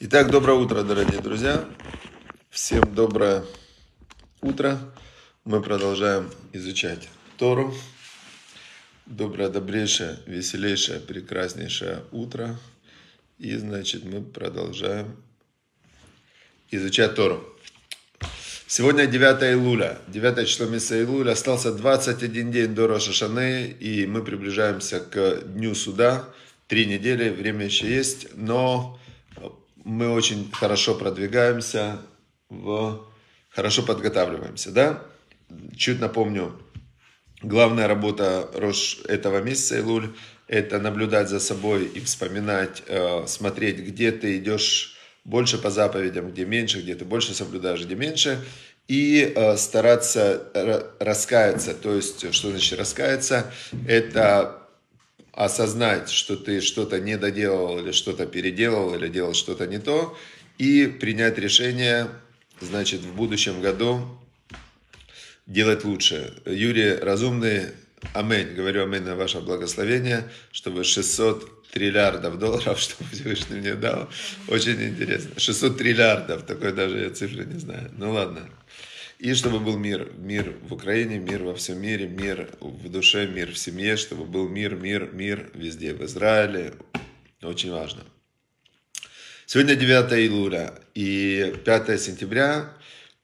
Итак, доброе утро, дорогие друзья. Всем доброе утро. Мы продолжаем изучать Тору. Доброе, добрейшее, веселейшее, прекраснейшее утро. И, значит, мы продолжаем изучать Тору. Сегодня 9 июля, 9 число месяца июля, остался 21 день до Рошашаны, и мы приближаемся к Дню Суда. Три недели, время еще есть, но мы очень хорошо продвигаемся, в... хорошо подготавливаемся, да? Чуть напомню, главная работа Рош этого месяца, Илуль, это наблюдать за собой и вспоминать, э, смотреть, где ты идешь больше по заповедям, где меньше, где ты больше соблюдаешь, где меньше, и э, стараться раскаяться. То есть, что значит раскаяться? Это осознать, что ты что-то не доделал или что-то переделал или делал что-то не то, и принять решение, значит, в будущем году делать лучше. Юрий Разумный, аминь, говорю аминь на ваше благословение, чтобы 600 триллиардов долларов, что Всевышний мне дал, очень интересно. 600 триллиардов, такой даже я цифры не знаю. Ну ладно. И чтобы был мир. Мир в Украине, мир во всем мире, мир в душе, мир в семье, чтобы был мир, мир, мир везде. В Израиле. Очень важно. Сегодня 9 июля и 5 сентября.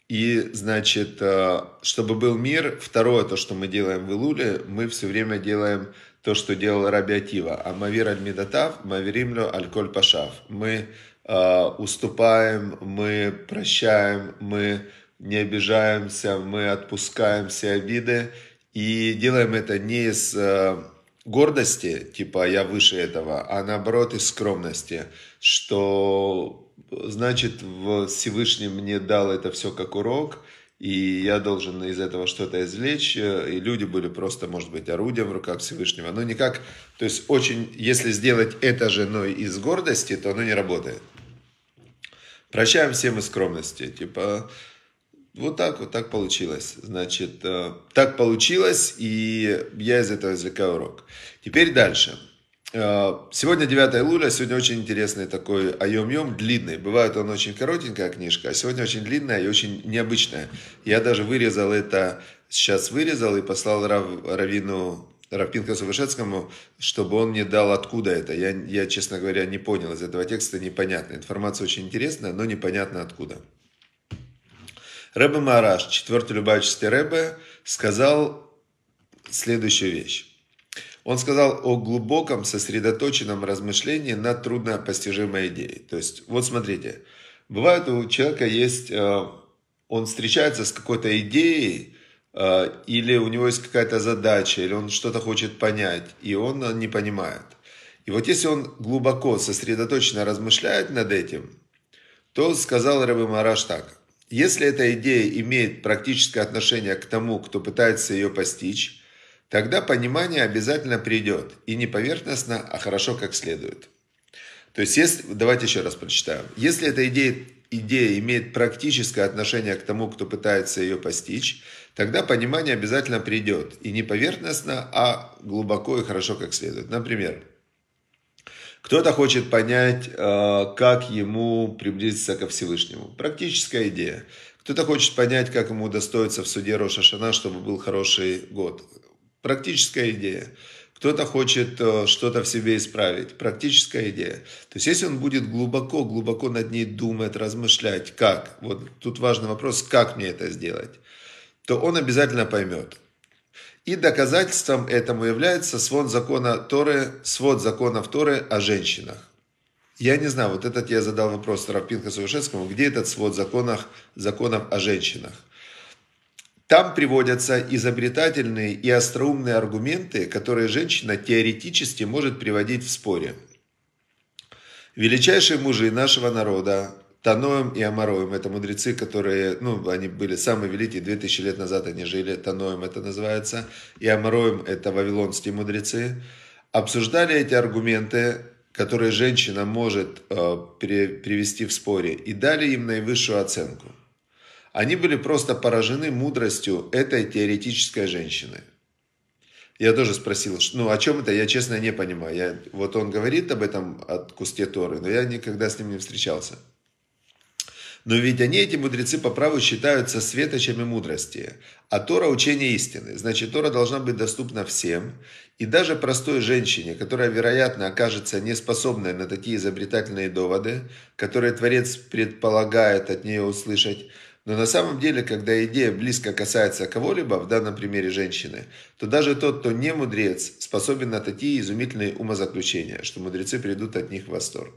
И, значит, э, чтобы был мир, второе то, что мы делаем в Илуле, мы все время делаем то, что делал Раби Атива. Амавир аль медатав, мавиримлю аль коль пашав. Мы э, уступаем, мы прощаем, мы не обижаемся, мы отпускаем все обиды и делаем это не из э, гордости, типа я выше этого, а наоборот из скромности, что значит Всевышний мне дал это все как урок, и я должен из этого что-то извлечь, э, и люди были просто, может быть, орудием в руках Всевышнего, но ну, никак, то есть очень, если сделать это же, но из гордости, то оно не работает. Прощаем всем из скромности, типа, вот так вот так получилось. Значит, э, так получилось, и я из этого извлекаю урок. Теперь дальше. Э, сегодня 9 июля, сегодня очень интересный такой айом-йом, длинный. Бывает он очень коротенькая книжка, а сегодня очень длинная и очень необычная. Я даже вырезал это, сейчас вырезал и послал Рав, Равину Равпинка Совершенскому, чтобы он мне дал откуда это. Я, я, честно говоря, не понял из этого текста, непонятно. Информация очень интересная, но непонятно откуда. Рэбе Мараш, четвертый любавический Рэбе, сказал следующую вещь. Он сказал о глубоком, сосредоточенном размышлении над труднопостижимой идеей. То есть, вот смотрите, бывает у человека есть, э, он встречается с какой-то идеей, э, или у него есть какая-то задача, или он что-то хочет понять, и он не понимает. И вот если он глубоко, сосредоточенно размышляет над этим, то сказал Рабы Мараш так. Если эта идея имеет практическое отношение к тому, кто пытается ее постичь, тогда понимание обязательно придет, и не поверхностно, а хорошо как следует. То есть, если, давайте еще раз прочитаем. Если эта идея, идея имеет практическое отношение к тому, кто пытается ее постичь, тогда понимание обязательно придет, и не поверхностно, а глубоко и хорошо как следует. Например, кто-то хочет понять, э, как ему приблизиться ко Всевышнему. Практическая идея. Кто-то хочет понять, как ему достоится в суде Рошашана, чтобы был хороший год. Практическая идея. Кто-то хочет э, что-то в себе исправить. Практическая идея. То есть, если он будет глубоко, глубоко над ней думать, размышлять, как, вот тут важный вопрос, как мне это сделать, то он обязательно поймет. И доказательством этому является свод закона Торы, свод законов Торы о женщинах. Я не знаю, вот этот я задал вопрос Равпинхасу Вышевскому, где этот свод законов, законов о женщинах. Там приводятся изобретательные и остроумные аргументы, которые женщина теоретически может приводить в споре. Величайшие мужи нашего народа, Таноем и Амароем. Это мудрецы, которые, ну, они были самые великие, 2000 лет назад они жили, Таноем это называется, и Амароем это вавилонские мудрецы. Обсуждали эти аргументы, которые женщина может э, привести в споре, и дали им наивысшую оценку. Они были просто поражены мудростью этой теоретической женщины. Я тоже спросил, ну о чем это, я честно не понимаю. Я, вот он говорит об этом от Кусте Торы, но я никогда с ним не встречался. Но ведь они, эти мудрецы, по праву считаются светочами мудрости. А Тора – учение истины. Значит, Тора должна быть доступна всем. И даже простой женщине, которая, вероятно, окажется неспособной на такие изобретательные доводы, которые Творец предполагает от нее услышать, но на самом деле, когда идея близко касается кого-либо, в данном примере женщины, то даже тот, кто не мудрец, способен на такие изумительные умозаключения, что мудрецы придут от них в восторг.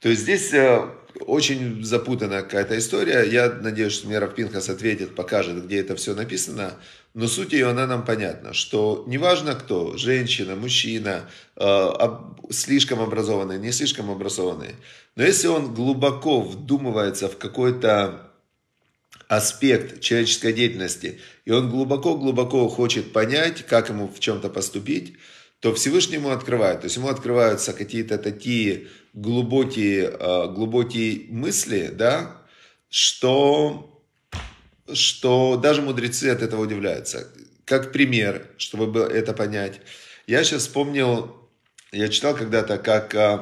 То есть здесь э, очень запутана какая-то история. Я надеюсь, что мне Равпинхас ответит, покажет, где это все написано. Но суть ее, она нам понятна, что неважно кто, женщина, мужчина, э, слишком образованный, не слишком образованный, но если он глубоко вдумывается в какой-то аспект человеческой деятельности, и он глубоко-глубоко хочет понять, как ему в чем-то поступить, то Всевышнему открывает. То есть ему открываются какие-то такие глубокие, э, глубокие мысли, да, что, что даже мудрецы от этого удивляются. Как пример, чтобы это понять. Я сейчас вспомнил, я читал когда-то, как э,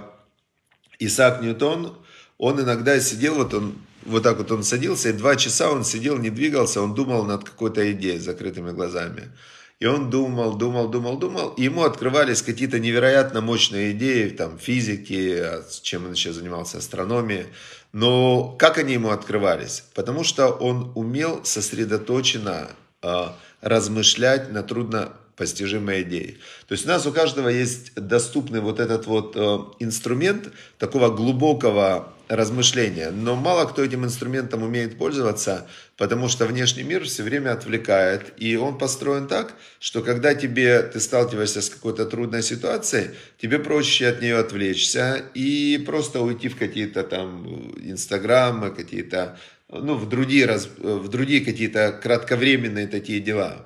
Исаак Ньютон, он иногда сидел, вот он вот так вот он садился, и два часа он сидел, не двигался, он думал над какой-то идеей с закрытыми глазами. И он думал, думал, думал, думал. И ему открывались какие-то невероятно мощные идеи, там, физики, а чем он еще занимался, астрономии. Но как они ему открывались? Потому что он умел сосредоточенно э, размышлять на трудно постижимые идеи. То есть у нас у каждого есть доступный вот этот вот э, инструмент такого глубокого размышления, но мало кто этим инструментом умеет пользоваться, потому что внешний мир все время отвлекает, и он построен так, что когда тебе, ты сталкиваешься с какой-то трудной ситуацией, тебе проще от нее отвлечься и просто уйти в какие-то там э, инстаграмы, какие-то, ну, в другие, раз, э, в другие какие-то кратковременные такие дела.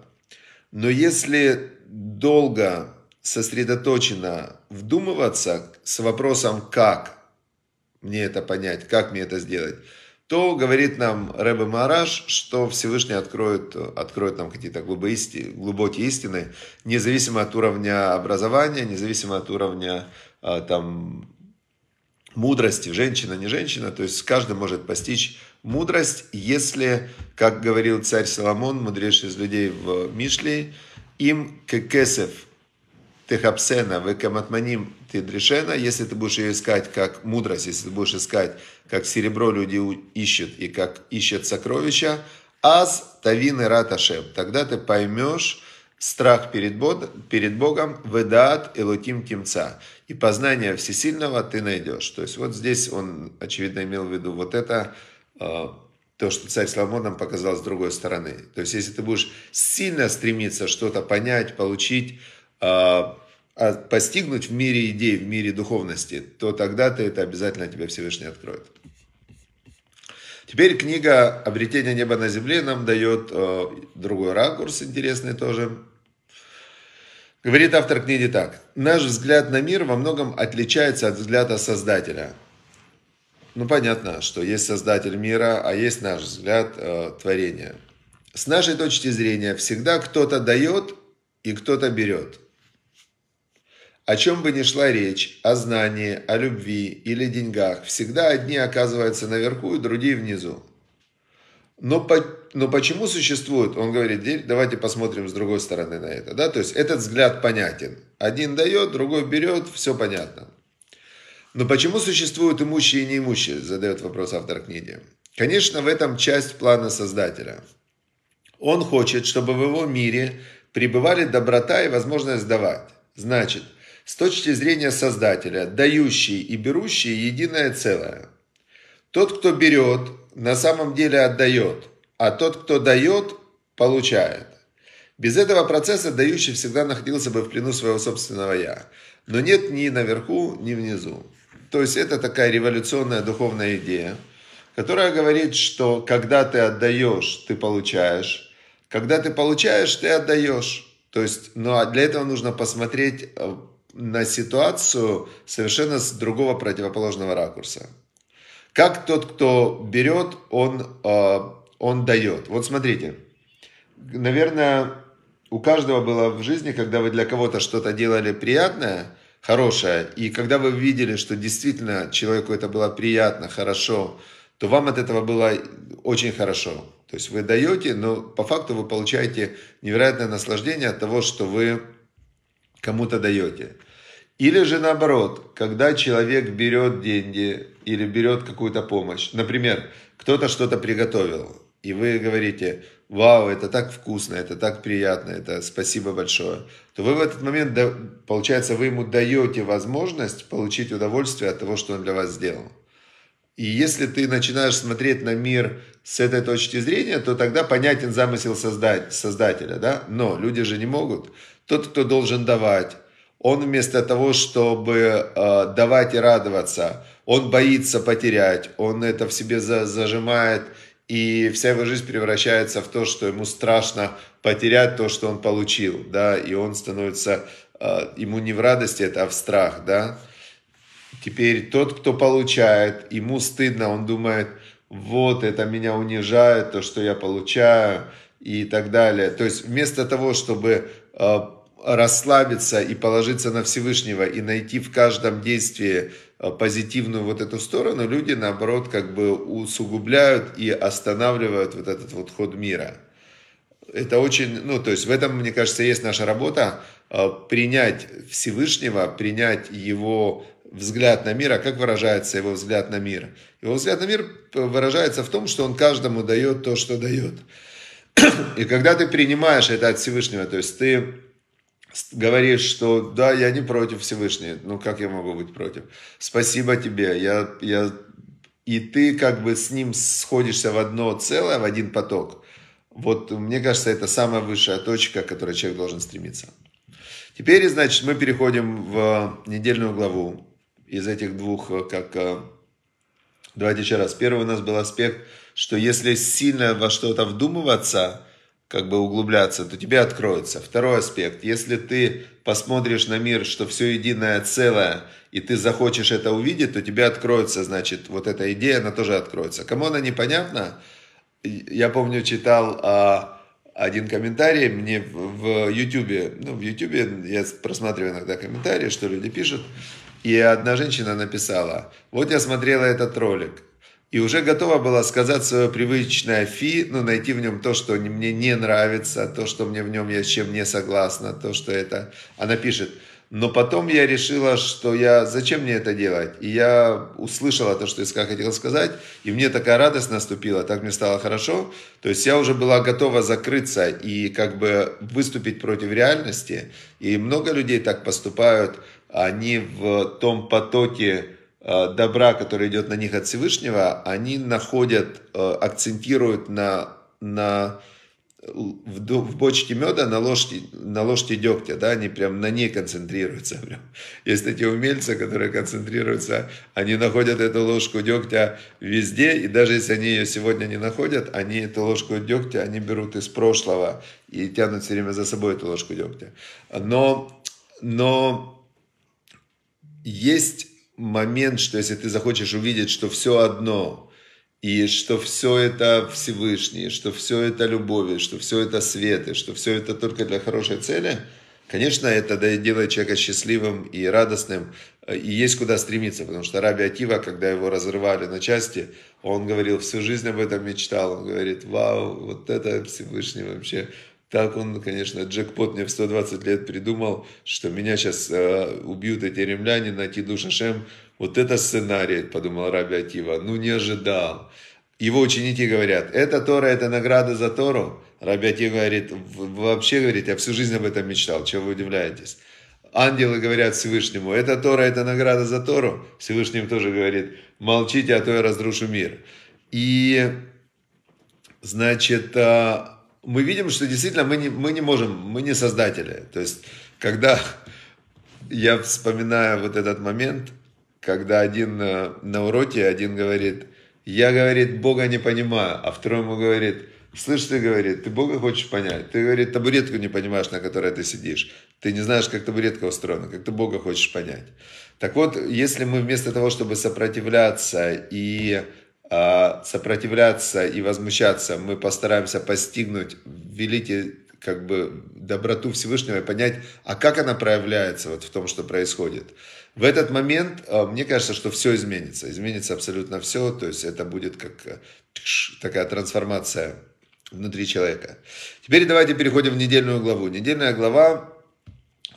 Но если долго сосредоточенно вдумываться с вопросом «как?», мне это понять, как мне это сделать, то говорит нам Рэбе Мараш, что Всевышний откроет, откроет нам какие-то глубокие истины, независимо от уровня образования, независимо от уровня а, там, мудрости, женщина, не женщина, то есть каждый может постичь мудрость, если, как говорил царь Соломон, мудрейший из людей в Мишле, им кекесев техапсена векаматманим тедрешена, если ты будешь ее искать как мудрость, если ты будешь искать, как серебро люди ищут и как ищет сокровища, аз тавины раташем, тогда ты поймешь, страх перед, Бог, перед Богом, ведаат элоким кимца, и познание всесильного ты найдешь. То есть вот здесь он, очевидно, имел в виду вот это, а, то, что царь Соломон нам показал с другой стороны. То есть если ты будешь сильно стремиться что-то понять, получить, а, а постигнуть в мире идей, в мире духовности, то тогда ты это обязательно тебе Всевышний откроет. Теперь книга «Обретение неба на земле» нам дает э, другой ракурс интересный тоже. Говорит автор книги так. Наш взгляд на мир во многом отличается от взгляда Создателя. Ну, понятно, что есть Создатель мира, а есть наш взгляд э, творения. С нашей точки зрения всегда кто-то дает и кто-то берет. О чем бы ни шла речь, о знании, о любви или деньгах, всегда одни оказываются наверху и другие внизу. Но по но почему существует, он говорит, давайте посмотрим с другой стороны на это. Да? То есть этот взгляд понятен. Один дает, другой берет, все понятно. Но почему существуют имущие и неимущие, задает вопрос автор книги. Конечно, в этом часть плана Создателя. Он хочет, чтобы в его мире пребывали доброта и возможность давать. Значит, с точки зрения Создателя, дающий и берущий – единое целое. Тот, кто берет, на самом деле отдает – а тот, кто дает, получает. Без этого процесса дающий всегда находился бы в плену своего собственного «я». Но нет ни наверху, ни внизу. То есть это такая революционная духовная идея, которая говорит, что когда ты отдаешь, ты получаешь. Когда ты получаешь, ты отдаешь. То есть, ну а для этого нужно посмотреть э, на ситуацию совершенно с другого противоположного ракурса. Как тот, кто берет, он э, он дает. Вот смотрите, наверное, у каждого было в жизни, когда вы для кого-то что-то делали приятное, хорошее, и когда вы видели, что действительно человеку это было приятно, хорошо, то вам от этого было очень хорошо. То есть вы даете, но по факту вы получаете невероятное наслаждение от того, что вы кому-то даете. Или же наоборот, когда человек берет деньги или берет какую-то помощь. Например, кто-то что-то приготовил, и вы говорите, вау, это так вкусно, это так приятно, это спасибо большое, то вы в этот момент, получается, вы ему даете возможность получить удовольствие от того, что он для вас сделал. И если ты начинаешь смотреть на мир с этой точки зрения, то тогда понятен замысел создать, создателя, да? Но люди же не могут. Тот, кто должен давать, он вместо того, чтобы э, давать и радоваться, он боится потерять, он это в себе за, зажимает и вся его жизнь превращается в то, что ему страшно потерять то, что он получил, да, и он становится, а, ему не в радости это, а в страх, да. Теперь тот, кто получает, ему стыдно, он думает, вот это меня унижает, то, что я получаю и так далее. То есть вместо того, чтобы а, расслабиться и положиться на Всевышнего и найти в каждом действии Э, позитивную вот эту сторону, люди, наоборот, как бы усугубляют и останавливают вот этот вот ход мира. Это очень, ну, то есть в этом, мне кажется, есть наша работа, э, принять Всевышнего, принять его взгляд на мир, а как выражается его взгляд на мир? Его взгляд на мир выражается в том, что он каждому дает то, что дает. И когда ты принимаешь это от Всевышнего, то есть ты говоришь, что да, я не против Всевышнего, ну как я могу быть против? Спасибо тебе, я, я... и ты как бы с ним сходишься в одно целое, в один поток. Вот мне кажется, это самая высшая точка, к которой человек должен стремиться. Теперь, значит, мы переходим в недельную главу из этих двух, э, как... Э, давайте еще раз. Первый у нас был аспект, что если сильно во что-то вдумываться – как бы углубляться, то тебе откроется. Второй аспект. Если ты посмотришь на мир, что все единое целое, и ты захочешь это увидеть, то тебе откроется, значит, вот эта идея, она тоже откроется. Кому она непонятна? Я помню, читал а, один комментарий мне в Ютубе. Ну, в Ютубе я просматриваю иногда комментарии, что люди пишут. И одна женщина написала, вот я смотрела этот ролик, и уже готова была сказать свое привычное фи, но найти в нем то, что мне не нравится, то, что мне в нем я с чем не согласна, то, что это... Она пишет, но потом я решила, что я... Зачем мне это делать? И я услышала то, что Иска хотела сказать, и мне такая радость наступила, так мне стало хорошо. То есть я уже была готова закрыться и как бы выступить против реальности. И много людей так поступают, они в том потоке, Э, добра, который идет на них от Всевышнего, они находят, э, акцентируют на, на в, в бочке меда на ложке, на ложке дегтя, да, они прям на ней концентрируются. Прям. Есть такие умельцы, которые концентрируются, они находят эту ложку дегтя везде, и даже если они ее сегодня не находят, они эту ложку дегтя, они берут из прошлого и тянут все время за собой эту ложку дегтя. Но, но есть момент, что если ты захочешь увидеть, что все одно, и что все это Всевышний, что все это любовь, что все это свет, и что все это только для хорошей цели, конечно, это делает человека счастливым и радостным, и есть куда стремиться, потому что Раби Акива, когда его разрывали на части, он говорил, всю жизнь об этом мечтал, он говорит, вау, вот это Всевышний вообще, так он, конечно, джекпот мне в 120 лет придумал, что меня сейчас э, убьют эти римляне, найти душа Шем. Вот это сценарий, подумал Раби Атива. Ну, не ожидал. Его ученики говорят, это Тора, это награда за Тору. Раби Атива говорит, вообще, говорит, я всю жизнь об этом мечтал, чего вы удивляетесь. Ангелы говорят Всевышнему, это Тора, это награда за Тору. Всевышним тоже говорит, молчите, а то я разрушу мир. И, значит, э, мы видим, что действительно мы не, мы не можем, мы не создатели. То есть, когда я вспоминаю вот этот момент, когда один э, на уроке, один говорит, я, говорит, Бога не понимаю, а второй ему говорит, слышь, ты, говорит, ты Бога хочешь понять, ты, говорит, табуретку не понимаешь, на которой ты сидишь, ты не знаешь, как табуретка устроена, как ты Бога хочешь понять. Так вот, если мы вместо того, чтобы сопротивляться и а, сопротивляться и возмущаться, мы постараемся постигнуть велите как бы доброту Всевышнего и понять, а как она проявляется вот в том, что происходит. В этот момент, а, мне кажется, что все изменится. Изменится абсолютно все. То есть это будет как э, такая трансформация внутри человека. Теперь давайте переходим в недельную главу. Недельная глава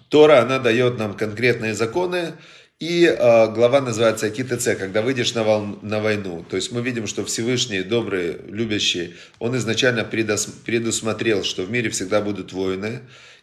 Тора, она дает нам конкретные законы, и э, глава называется КТЦ, когда выйдешь на, волн, на войну. То есть мы видим, что Всевышний, добрый, любящий, он изначально предос, предусмотрел, что в мире всегда будут войны.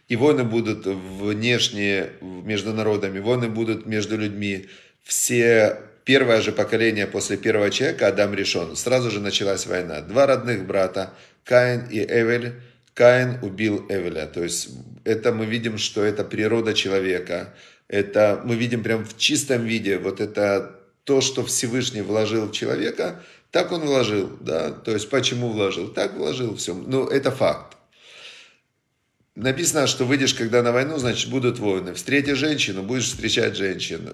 И войны будут внешние между народами, войны будут между людьми. Все первое же поколение после первого человека, Адам решен, сразу же началась война. Два родных брата, Каин и Эвель, Каин убил Эвеля. То есть это мы видим, что это природа человека – это мы видим прям в чистом виде. Вот это то, что Всевышний вложил в человека, так он вложил, да, то есть почему вложил, так вложил, все, ну это факт. Написано, что выйдешь, когда на войну, значит, будут войны. Встретишь женщину, будешь встречать женщин.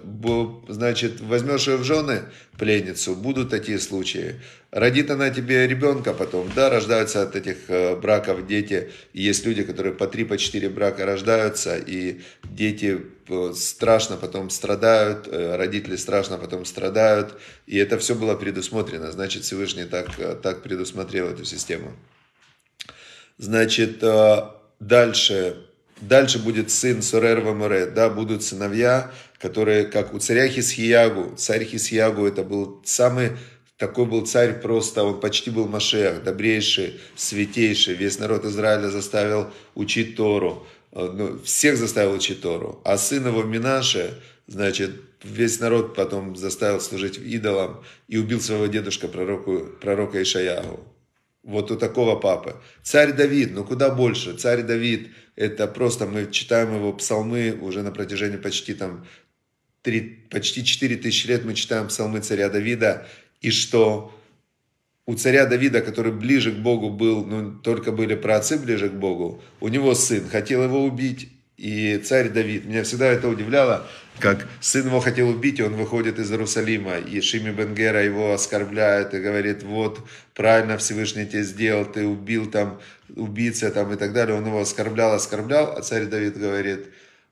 Значит, возьмешь ее в жены, пленницу, будут такие случаи. Родит она тебе ребенка потом. Да, рождаются от этих э, браков дети. Есть люди, которые по три, по четыре брака рождаются, и дети э, страшно потом страдают, э, родители страшно потом страдают. И это все было предусмотрено. Значит, Всевышний так, так предусмотрел эту систему. Значит, дальше, дальше будет сын Сурер Вамаре, да, будут сыновья, которые, как у царя Хисхиягу, царь Хисхиягу, это был самый такой был царь просто, он почти был Машех, добрейший, святейший. Весь народ Израиля заставил учить Тору. Э, ну, всех заставил учить Тору. А сын его Минаше, значит, весь народ потом заставил служить идолам и убил своего дедушка, пророку, пророка Ишаягу вот у такого папы. Царь Давид, ну куда больше. Царь Давид, это просто мы читаем его псалмы уже на протяжении почти там 3, почти 4 тысячи лет мы читаем псалмы царя Давида, и что у царя Давида, который ближе к Богу был, ну, только были праотцы ближе к Богу, у него сын хотел его убить, и царь Давид, меня всегда это удивляло, как сын его хотел убить, и он выходит из Иерусалима, и Шими Бенгера его оскорбляет и говорит, вот, правильно Всевышний тебе сделал, ты убил там убийца там и так далее. Он его оскорблял, оскорблял, а царь Давид говорит,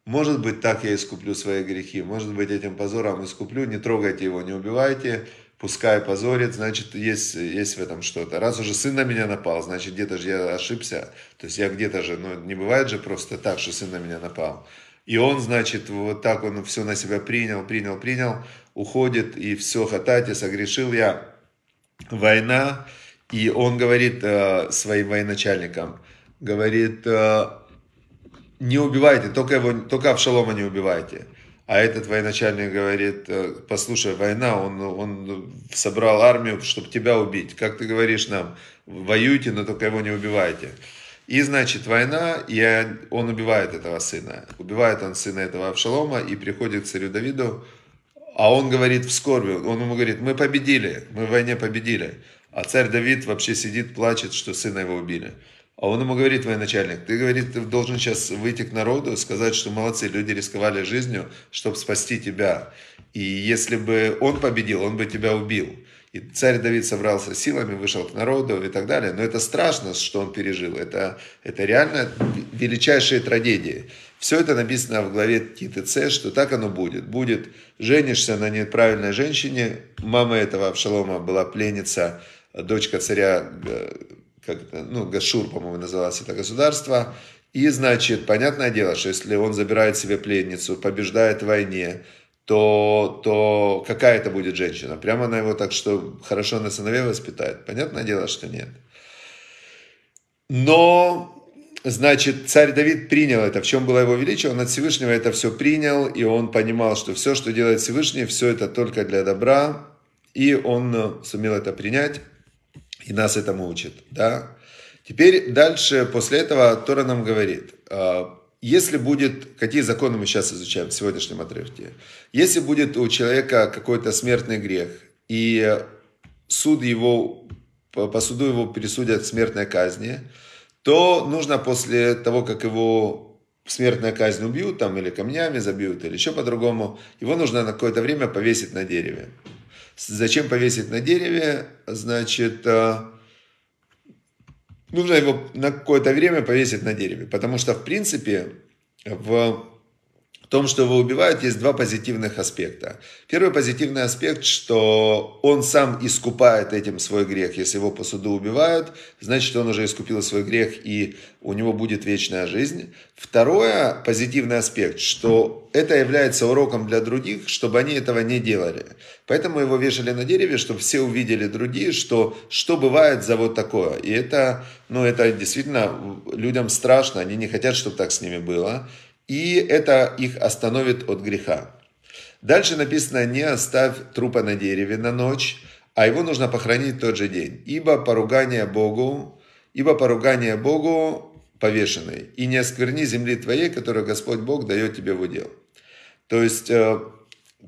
может быть, так я искуплю свои грехи, может быть, этим позором искуплю, не трогайте его, не убивайте, пускай позорит, значит, есть, есть в этом что-то. Раз уже сын на меня напал, значит, где-то же я ошибся. То есть я где-то же, ну, не бывает же просто так, что сын на меня напал. И он, значит, вот так он все на себя принял, принял, принял, уходит, и все, хатати, согрешил я. Война, и он говорит э, своим военачальникам, говорит, э, не убивайте, только, его, только Авшалома не убивайте. А этот военачальник говорит, э, послушай, война, он, он собрал армию, чтобы тебя убить. Как ты говоришь нам, воюйте, но только его не убивайте. И, значит, война, и он убивает этого сына. Убивает он сына этого Авшалома, и приходит к царю Давиду, а он говорит в скорби, он ему говорит, мы победили, мы в войне победили. А царь Давид вообще сидит, плачет, что сына его убили. А он ему говорит, военачальник, ты, говорит, ты должен сейчас выйти к народу, сказать, что молодцы, люди рисковали жизнью, чтобы спасти тебя. И если бы он победил, он бы тебя убил. И царь Давид собрался силами, вышел к народу и так далее. Но это страшно, что он пережил. Это, это реально величайшие трагедии. Все это написано в главе ТТЦ, что так оно будет. Будет, женишься на неправильной женщине. Мама этого Авшалома была пленница, дочка царя э, как это, ну, Гашур, по-моему, называлось это государство. И, значит, понятное дело, что если он забирает себе пленницу, побеждает в войне, то, то какая это будет женщина? Прямо она его так, что хорошо на сыновей воспитает? Понятное дело, что нет. Но, значит, царь Давид принял это. В чем было его величие? Он от Всевышнего это все принял, и он понимал, что все, что делает Всевышний, все это только для добра, и он сумел это принять. И нас этому учат, да. Теперь дальше, после этого Тора нам говорит, а, если будет, какие законы мы сейчас изучаем в сегодняшнем отрывке, если будет у человека какой-то смертный грех, и суд его, по суду его пересудят к смертной казни, то нужно после того, как его смертная казнь убьют, там, или камнями забьют, или еще по-другому, его нужно на какое-то время повесить на дереве. Зачем повесить на дереве? Значит, э, нужно его на какое-то время повесить на дереве, потому что, в принципе, в в том, что его убивают, есть два позитивных аспекта. Первый позитивный аспект, что он сам искупает этим свой грех. Если его по суду убивают, значит, он уже искупил свой грех, и у него будет вечная жизнь. Второе позитивный аспект, что это является уроком для других, чтобы они этого не делали. Поэтому его вешали на дереве, чтобы все увидели другие, что, что бывает за вот такое. И это, ну, это действительно людям страшно, они не хотят, чтобы так с ними было и это их остановит от греха. Дальше написано «Не оставь трупа на дереве на ночь, а его нужно похоронить в тот же день, ибо поругание Богу, ибо поругание Богу повешенной, и не оскверни земли твоей, которую Господь Бог дает тебе в удел». То есть э,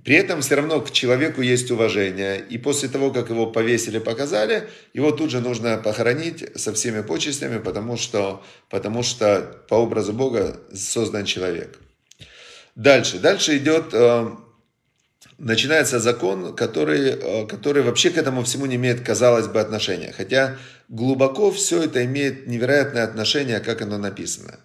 при этом все равно к человеку есть уважение. И после того, как его повесили, показали, его тут же нужно похоронить со всеми почестями, потому что, потому что по образу Бога создан человек. Дальше. Дальше идет, э, начинается закон, который, э, который вообще к этому всему не имеет, казалось бы, отношения. Хотя глубоко все это имеет невероятное отношение, как оно написано.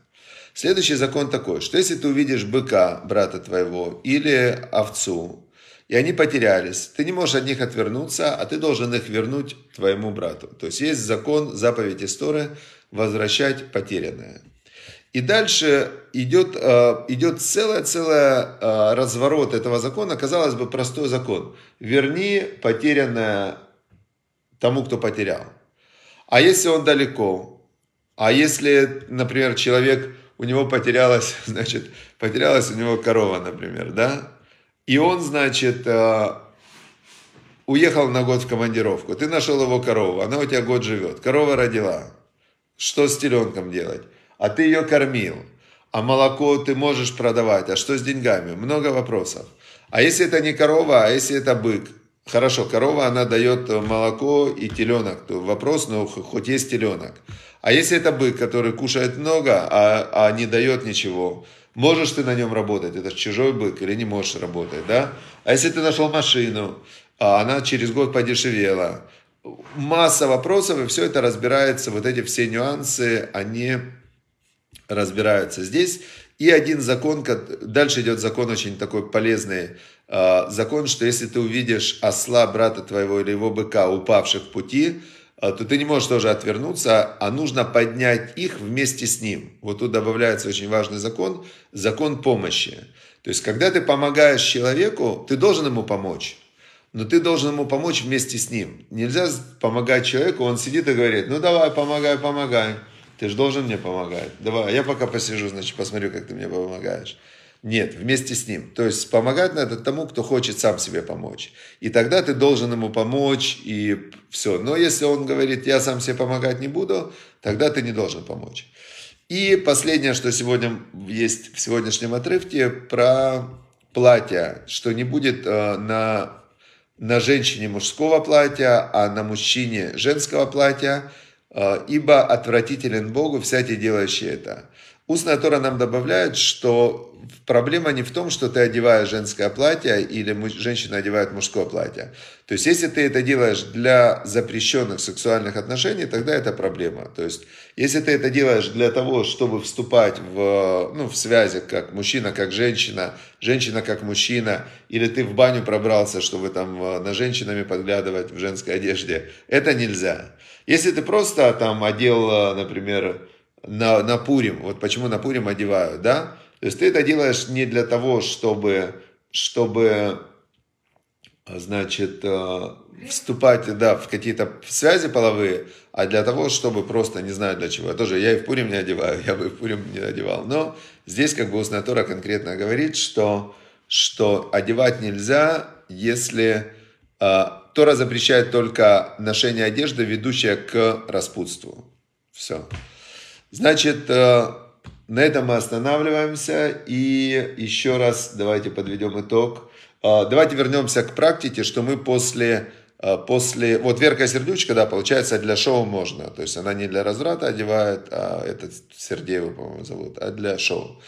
Следующий закон такой, что если ты увидишь быка, брата твоего, или овцу, и они потерялись, ты не можешь от них отвернуться, а ты должен их вернуть твоему брату. То есть есть закон, заповедь истории возвращать потерянное. И дальше идет, э, идет целый-целый э, разворот этого закона. Казалось бы, простой закон. Верни потерянное тому, кто потерял. А если он далеко? А если, например, человек у него потерялась, значит, потерялась у него корова, например, да, и он, значит, э, уехал на год в командировку, ты нашел его корову, она у тебя год живет, корова родила, что с теленком делать, а ты ее кормил, а молоко ты можешь продавать, а что с деньгами, много вопросов. А если это не корова, а если это бык, Хорошо, корова, она дает э, молоко и теленок. То вопрос, ну, хоть есть теленок. А если это бык, который кушает много, а, а не дает ничего, можешь ты на нем работать, это чужой бык, или не можешь работать, да? А если ты нашел машину, а она через год подешевела, масса вопросов, и все это разбирается, вот эти все нюансы, они разбираются здесь. И один закон, дальше идет закон очень такой полезный, а, закон, что если ты увидишь осла брата твоего или его быка, упавших в пути, а, то ты не можешь тоже отвернуться, а нужно поднять их вместе с ним. Вот тут добавляется очень важный закон, закон помощи. То есть, когда ты помогаешь человеку, ты должен ему помочь, но ты должен ему помочь вместе с ним. Нельзя помогать человеку, он сидит и говорит, ну давай, помогай, помогай. Ты же должен мне помогать. Давай, я пока посижу, значит, посмотрю, как ты мне помогаешь. Нет, вместе с ним. То есть помогать надо тому, кто хочет сам себе помочь. И тогда ты должен ему помочь и все. Но если он говорит, я сам себе помогать не буду, тогда ты не должен помочь. И последнее, что сегодня есть в сегодняшнем отрывке, про платья, что не будет э, на, на женщине мужского платья, а на мужчине женского платья, э, ибо отвратителен Богу всякий делающий это. Устная Тора нам добавляет, что проблема не в том, что ты одеваешь женское платье или женщина одевает мужское платье. То есть, если ты это делаешь для запрещенных сексуальных отношений, тогда это проблема. То есть, если ты это делаешь для того, чтобы вступать в, ну, в связи как мужчина, как женщина, женщина как мужчина, или ты в баню пробрался, чтобы там э, на женщинами подглядывать в женской одежде, это нельзя. Если ты просто там одел, э, например, на, на Пурим, вот почему на Пурим одевают, да? То есть ты это делаешь не для того, чтобы, чтобы значит, э, вступать, да, в какие-то связи половые, а для того, чтобы просто, не знаю для чего, я тоже, я и в Пурим не одеваю, я бы и в Пурим не одевал, но здесь как бы устная Тора конкретно говорит, что, что одевать нельзя, если э, Тора запрещает только ношение одежды, ведущая к распутству. Все. Значит, э, на этом мы останавливаемся. И еще раз давайте подведем итог. Э, давайте вернемся к практике, что мы после э, после... Вот Верка Сердючка, да, получается, для шоу можно. То есть она не для разврата одевает, а этот Сергеева, по-моему, зовут, а для шоу.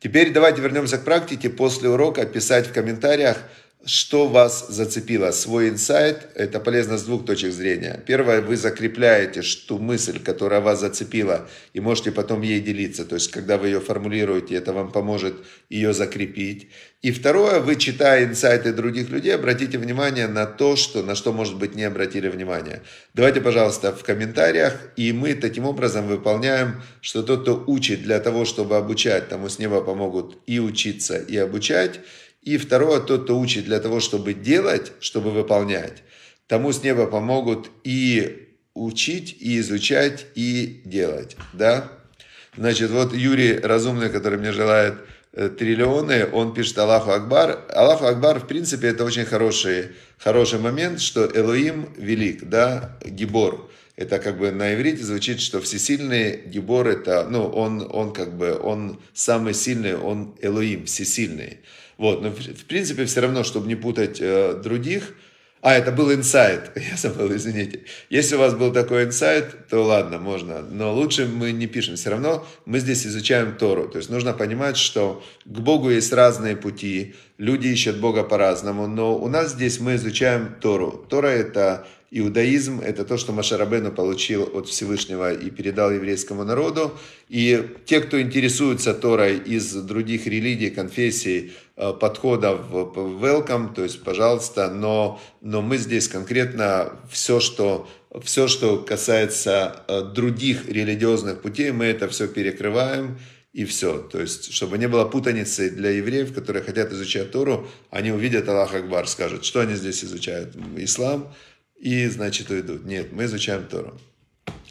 Теперь давайте вернемся к практике. После урока писать в комментариях, что вас зацепило? Свой инсайт – это полезно с двух точек зрения. Первое, вы закрепляете ту мысль, которая вас зацепила, и можете потом ей делиться. То есть, когда вы ее формулируете, это вам поможет ее закрепить. И второе, вы, читая инсайты других людей, обратите внимание на то, что, на что, может быть, не обратили внимания. Давайте, пожалуйста, в комментариях, и мы таким образом выполняем, что тот, кто учит для того, чтобы обучать, тому с неба помогут и учиться, и обучать – и второе, тот, кто учит для того, чтобы делать, чтобы выполнять, тому с неба помогут и учить, и изучать, и делать. Да? Значит, вот Юрий Разумный, который мне желает э, триллионы, он пишет Аллаху Акбар. Аллаху Акбар, в принципе, это очень хороший, хороший момент, что Элоим велик, да, Гибор. Это как бы на иврите звучит, что всесильный Гибор, это, ну, он, он как бы, он самый сильный, он Элоим, всесильный. Вот, но в принципе все равно, чтобы не путать э, других, а, это был инсайт, я забыл, извините. Если у вас был такой инсайт, то ладно, можно. Но лучше мы не пишем. Все равно мы здесь изучаем Тору. То есть нужно понимать, что к Богу есть разные пути. Люди ищут Бога по-разному. Но у нас здесь мы изучаем Тору. Тора – это Иудаизм – это то, что Машарабену получил от Всевышнего и передал еврейскому народу. И те, кто интересуется Торой из других религий, конфессий, э, подходов, welcome, то есть, пожалуйста, но, но мы здесь конкретно все, что все, что касается э, других религиозных путей, мы это все перекрываем и все. То есть, чтобы не было путаницы для евреев, которые хотят изучать Тору, они увидят Аллах Акбар, скажут, что они здесь изучают, ислам, и, значит, уйдут. Нет, мы изучаем Тору.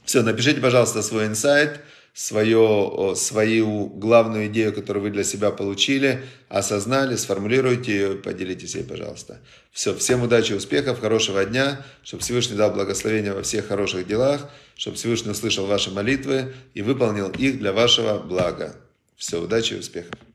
Все, напишите, пожалуйста, свой инсайт, свое, свою главную идею, которую вы для себя получили, осознали, сформулируйте ее, поделитесь ей, пожалуйста. Все, всем удачи, успехов, хорошего дня, чтобы Всевышний дал благословение во всех хороших делах, чтобы Всевышний услышал ваши молитвы и выполнил их для вашего блага. Все, удачи и успехов.